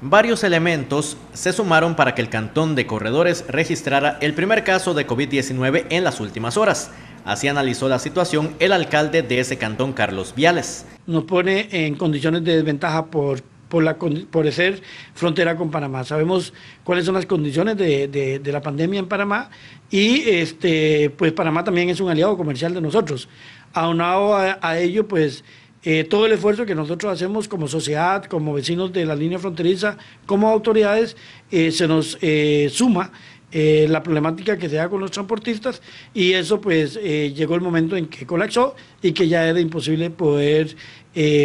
Varios elementos se sumaron para que el Cantón de Corredores registrara el primer caso de COVID-19 en las últimas horas. Así analizó la situación el alcalde de ese cantón, Carlos Viales. Nos pone en condiciones de desventaja por, la, por ser frontera con Panamá. Sabemos cuáles son las condiciones de, la pandemia en Panamá y este, pues Panamá también es un aliado comercial de nosotros. Aunado a ello, pues eh, todo el esfuerzo que nosotros hacemos como sociedad, como vecinos de la línea fronteriza, como autoridades, eh, se nos eh, suma la problemática que se da con los transportistas y eso pues llegó el momento en que colapsó y que ya era imposible poder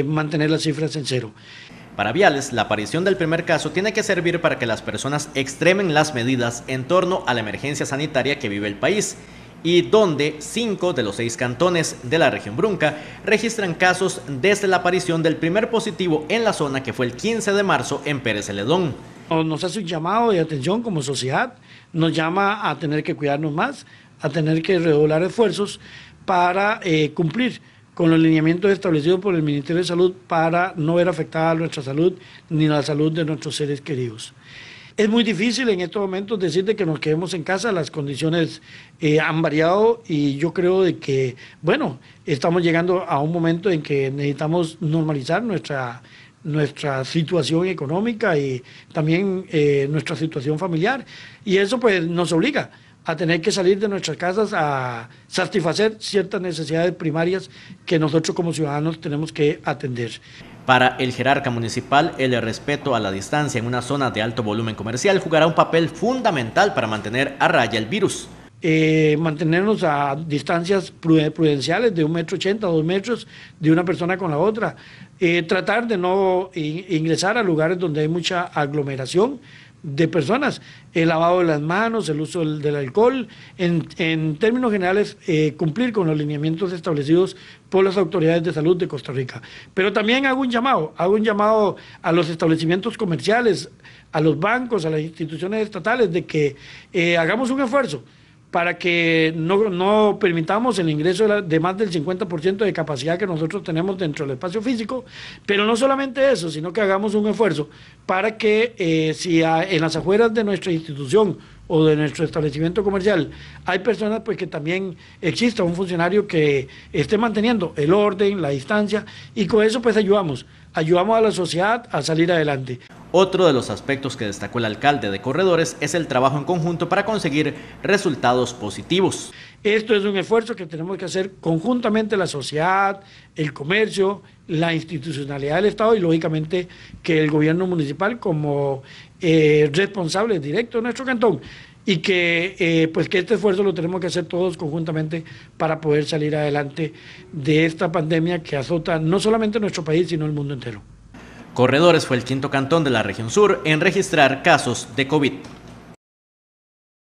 mantener las cifras en cero. Para Viales, la aparición del primer caso tiene que servir para que las personas extremen las medidas en torno a la emergencia sanitaria que vive el país y donde cinco de los seis cantones de la región brunca registran casos desde la aparición del primer positivo en la zona que fue el 15 de marzo en Pérez Celedón. Nos hace un llamado de atención como sociedad, nos llama a tener que cuidarnos más, a tener que redoblar esfuerzos para eh, cumplir con los lineamientos establecidos por el Ministerio de Salud para no ver afectada nuestra salud ni la salud de nuestros seres queridos. Es muy difícil en estos momentos decirte que nos quedemos en casa, las condiciones eh, han variado y yo creo de que, bueno, estamos llegando a un momento en que necesitamos normalizar nuestra nuestra situación económica y también eh, nuestra situación familiar. Y eso pues nos obliga a tener que salir de nuestras casas a satisfacer ciertas necesidades primarias que nosotros como ciudadanos tenemos que atender. Para el jerarca municipal, el respeto a la distancia en una zona de alto volumen comercial jugará un papel fundamental para mantener a raya el virus. Eh, mantenernos a distancias prudenciales de un metro ochenta, dos metros de una persona con la otra. Eh, tratar de no ingresar a lugares donde hay mucha aglomeración de personas. El lavado de las manos, el uso del, alcohol, en, términos generales, eh, cumplir con los lineamientos establecidos por las autoridades de salud de Costa Rica. Pero también hago un llamado, hago un llamado a los establecimientos comerciales, a los bancos, a las instituciones estatales, de que eh, hagamos un esfuerzo para que no, permitamos el ingreso de, más del 50% de capacidad que nosotros tenemos dentro del espacio físico, pero no solamente eso, sino que hagamos un esfuerzo para que eh, si en las afueras de nuestra institución o de nuestro establecimiento comercial hay personas pues que también exista un funcionario que esté manteniendo el orden, la distancia y con eso pues ayudamos ayudamos a la sociedad a salir adelante. Otro de los aspectos que destacó el alcalde de Corredores es el trabajo en conjunto para conseguir resultados positivos. Esto es un esfuerzo que tenemos que hacer conjuntamente la sociedad, el comercio, la institucionalidad del Estado y lógicamente que el gobierno municipal como eh, responsable directo de nuestro cantón y que eh, pues que este esfuerzo lo tenemos que hacer todos conjuntamente para poder salir adelante de esta pandemia que azota no solamente nuestro país sino el mundo entero. Corredores fue el quinto cantón de la región sur en registrar casos de COVID.